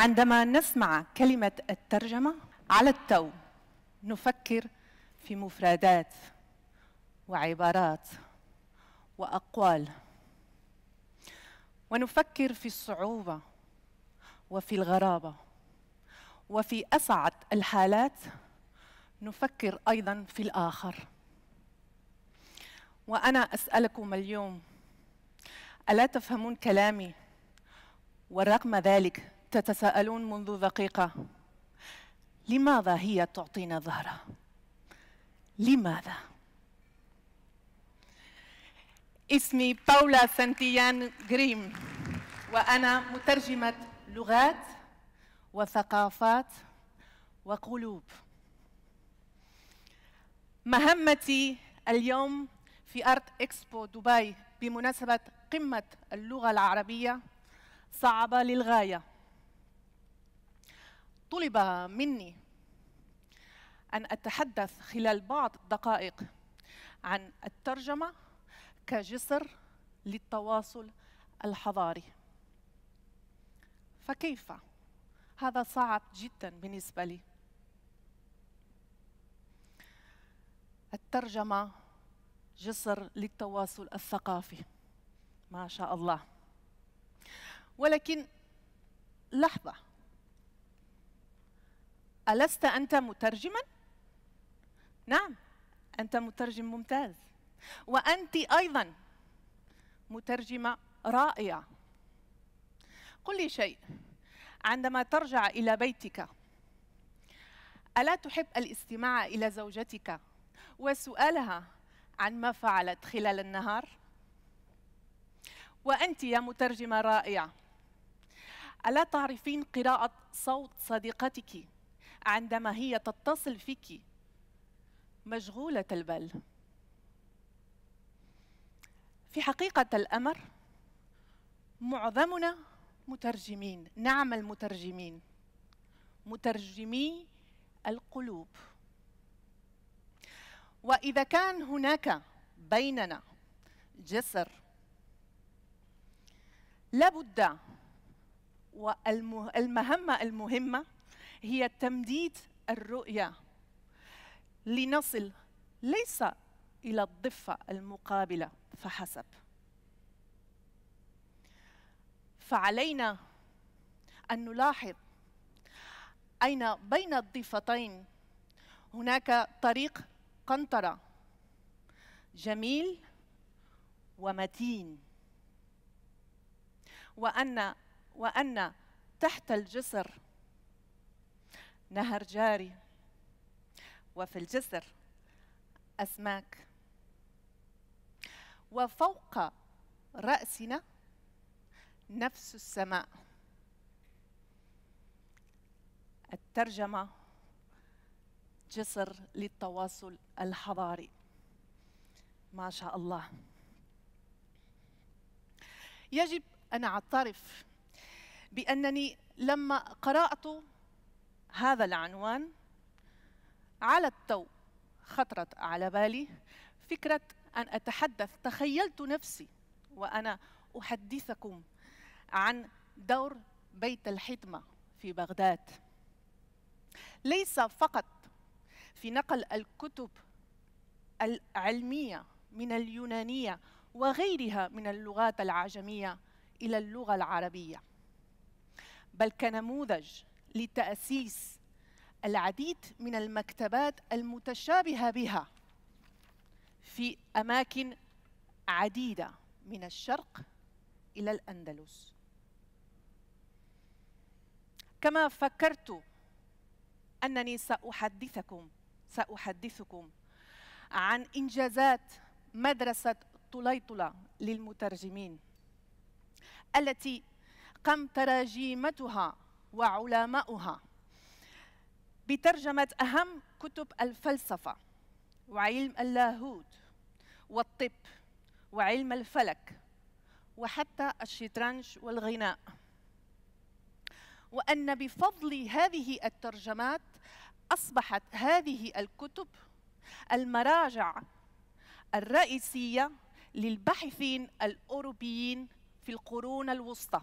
عندما نسمع كلمة الترجمة على التو نفكر في مفردات وعبارات وأقوال ونفكر في الصعوبة وفي الغرابة وفي أسعد الحالات نفكر أيضا في الآخر وأنا أسألكم اليوم ألا تفهمون كلامي ورغم ذلك تتساءلون منذ دقيقة لماذا هي تعطينا ظهرها؟ لماذا؟ اسمي باولا سانتيان غريم وأنا مترجمة لغات وثقافات وقلوب مهمتي اليوم في أرت إكسبو دبي بمناسبة قمة اللغة العربية صعبة للغاية طلب مني أن أتحدث خلال بعض الدقائق عن الترجمة كجسر للتواصل الحضاري فكيف؟ هذا صعب جدا بالنسبة لي الترجمة جسر للتواصل الثقافي ما شاء الله ولكن لحظة ألست أنت مترجما؟ نعم أنت مترجم ممتاز وأنت أيضا مترجمة رائعة قل لي شيء عندما ترجع إلى بيتك ألا تحب الاستماع إلى زوجتك وسؤالها عن ما فعلت خلال النهار؟ وأنت يا مترجمة رائعة ألا تعرفين قراءة صوت صديقتك عندما هي تتصل فيك مشغولة البال في حقيقة الأمر معظمنا مترجمين نعمل مترجمين مترجمي القلوب وإذا كان هناك بيننا جسر لابد والمهمة المهمة هي تمديد الرؤية لنصل ليس إلى الضفة المقابلة فحسب فعلينا أن نلاحظ أين بين الضفتين هناك طريق قنطرة جميل ومتين وأن وأن تحت الجسر نهر جاري وفي الجسر أسماك وفوق رأسنا نفس السماء الترجمة جسر للتواصل الحضاري ما شاء الله يجب أن أعترف بأنني لما قرأت هذا العنوان على التو خطرت على بالي فكرة أن أتحدث تخيلت نفسي وأنا أحدثكم عن دور بيت الحكمة في بغداد ليس فقط في نقل الكتب العلمية من اليونانية وغيرها من اللغات العجمية إلى اللغة العربية بل كنموذج لتأسيس العديد من المكتبات المتشابهة بها في أماكن عديدة من الشرق إلى الأندلس كما فكرت أنني سأحدثكم سأحدثكم عن إنجازات مدرسة طليطلة للمترجمين التي قام تراجيمتها وعلماؤها بترجمة أهم كتب الفلسفة وعلم اللاهوت والطب وعلم الفلك وحتى الشطرنج والغناء وأن بفضل هذه الترجمات أصبحت هذه الكتب المراجع الرئيسية للباحثين الأوروبيين في القرون الوسطى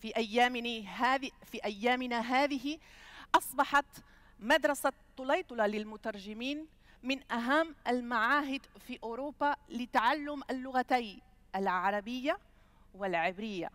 في أيامنا هذه في أيامنا هذه أصبحت مدرسة طليطلة للمترجمين من أهم المعاهد في أوروبا لتعلم اللغتي العربية والعبرية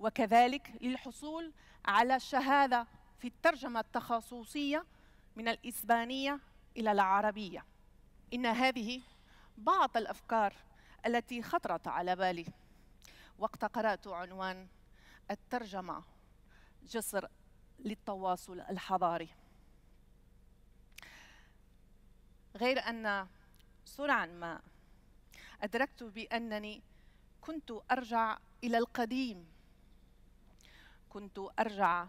وكذلك للحصول على شهادة في الترجمة التخصصية من الإسبانية إلى العربية إن هذه بعض الأفكار التي خطرت على بالي وقت قرأت عنوان الترجمة جسر للتواصل الحضاري غير أن سرعا ما أدركت بأنني كنت أرجع إلى القديم كنت أرجع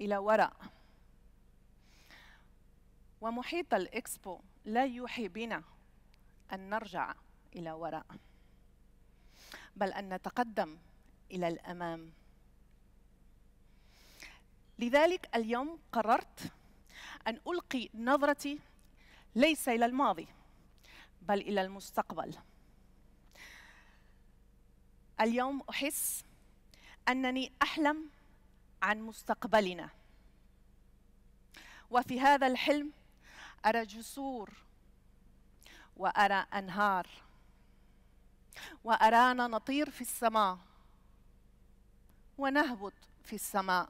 إلى وراء ومحيط الإكسبو لا يوحي بنا أن نرجع إلى وراء بل أن نتقدم إلى الأمام لذلك اليوم قررت أن ألقي نظرتي ليس إلى الماضي بل إلى المستقبل اليوم أحس أنني أحلم عن مستقبلنا وفي هذا الحلم أرى جسور وأرى أنهار وأرانا نطير في السماء ونهبط في السماء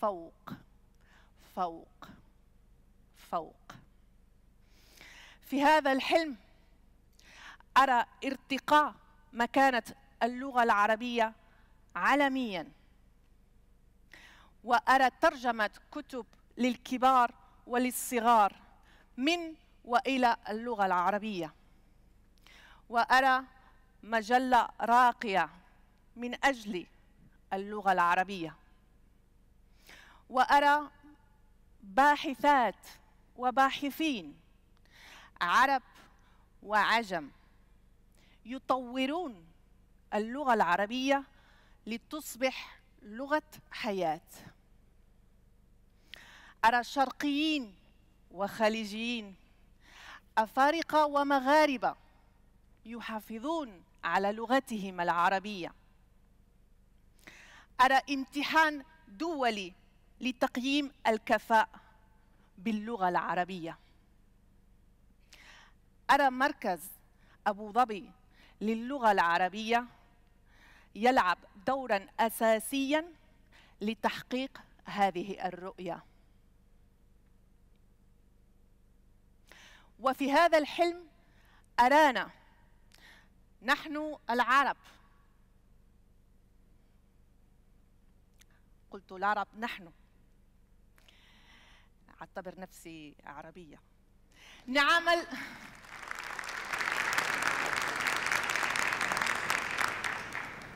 فوق فوق فوق في هذا الحلم أرى ارتقاء مكانة اللغة العربية عالميا وأرى ترجمة كتب للكبار وللصغار من وإلى اللغة العربية وأرى مجلة راقية من أجل اللغة العربية وأرى باحثات وباحثين عرب وعجم يطورون اللغة العربية لتصبح لغة حياة أرى شرقيين وخليجيين أفارقة ومغاربة يحافظون على لغتهم العربية أرى امتحان دولي لتقييم الكفاءة باللغة العربية أرى مركز أبو ظبي للغة العربية يلعب دورا أساسيا لتحقيق هذه الرؤية وفي هذا الحلم أرانا نحن العرب قلت العرب نحن أعتبر نفسي عربية نعمل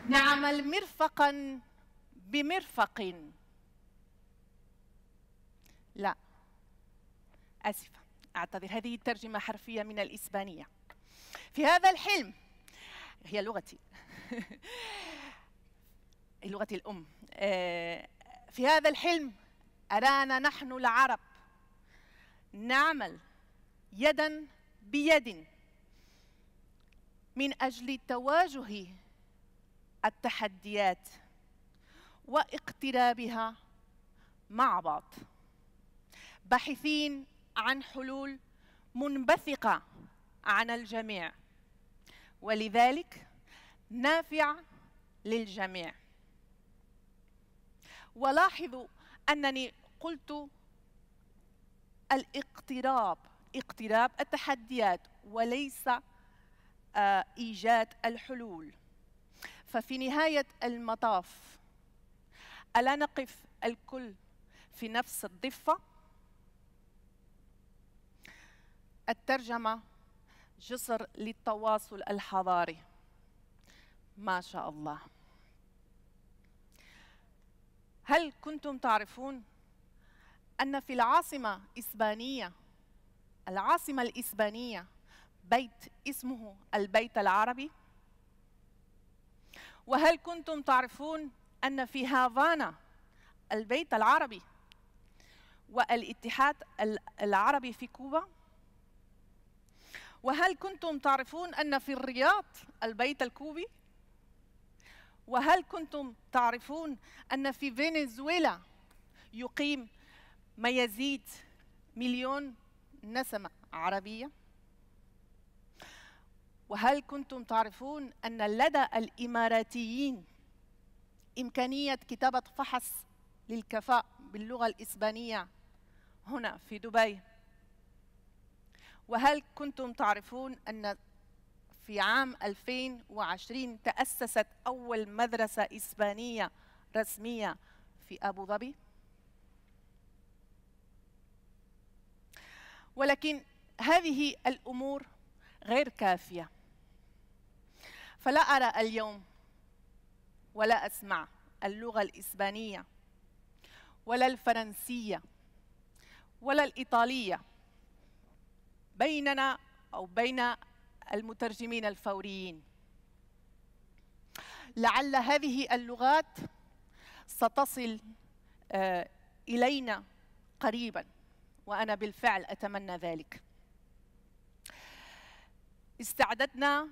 نعمل مرفقا بمرفق لا آسفة أعتذر هذه الترجمة حرفية من الإسبانية في هذا الحلم هي لغتي لغتي الأم آه، في هذا الحلم أرانا نحن العرب نعمل يدا بيد من اجل تواجه التحديات واقترابها مع بعض باحثين عن حلول منبثقه عن الجميع ولذلك نافعه للجميع ولاحظوا انني قلت الاقتراب اقتراب التحديات وليس آه، ايجاد الحلول ففي نهايه المطاف الا نقف الكل في نفس الضفه الترجمه جسر للتواصل الحضاري ما شاء الله هل كنتم تعرفون أن في العاصمة إسبانية العاصمة الإسبانية بيت اسمه البيت العربي وهل كنتم تعرفون أن في هافانا البيت العربي والاتحاد العربي في كوبا وهل كنتم تعرفون أن في الرياض البيت الكوبي وهل كنتم تعرفون أن في فنزويلا يقيم ما يزيد مليون نسمة عربية وهل كنتم تعرفون أن لدى الإماراتيين إمكانية كتابة فحص للكفاءة باللغة الإسبانية هنا في دبي وهل كنتم تعرفون أن في عام 2020 تأسست أول مدرسة إسبانية رسمية في أبو ظبي ولكن هذه الأمور غير كافية فلا أرى اليوم ولا أسمع اللغة الإسبانية ولا الفرنسية ولا الإيطالية بيننا أو بين المترجمين الفوريين لعل هذه اللغات ستصل آه، إلينا قريباً وأنا بالفعل أتمنى ذلك استعددنا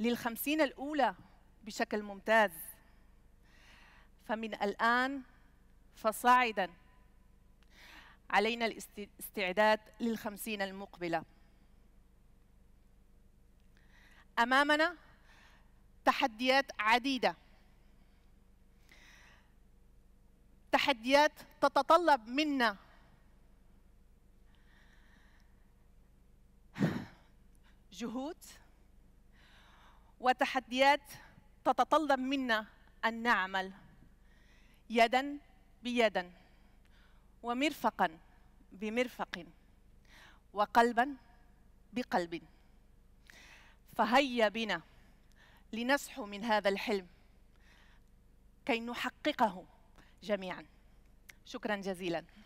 للخمسين الأولى بشكل ممتاز فمن الآن فصاعدا علينا الاستعداد للخمسين المقبلة أمامنا تحديات عديدة تحديات تتطلب منا جهود وتحديات تتطلب منا ان نعمل يدا بيدا ومرفقا بمرفق وقلبا بقلب فهيا بنا لنصحو من هذا الحلم كي نحققه جميعا شكرا جزيلا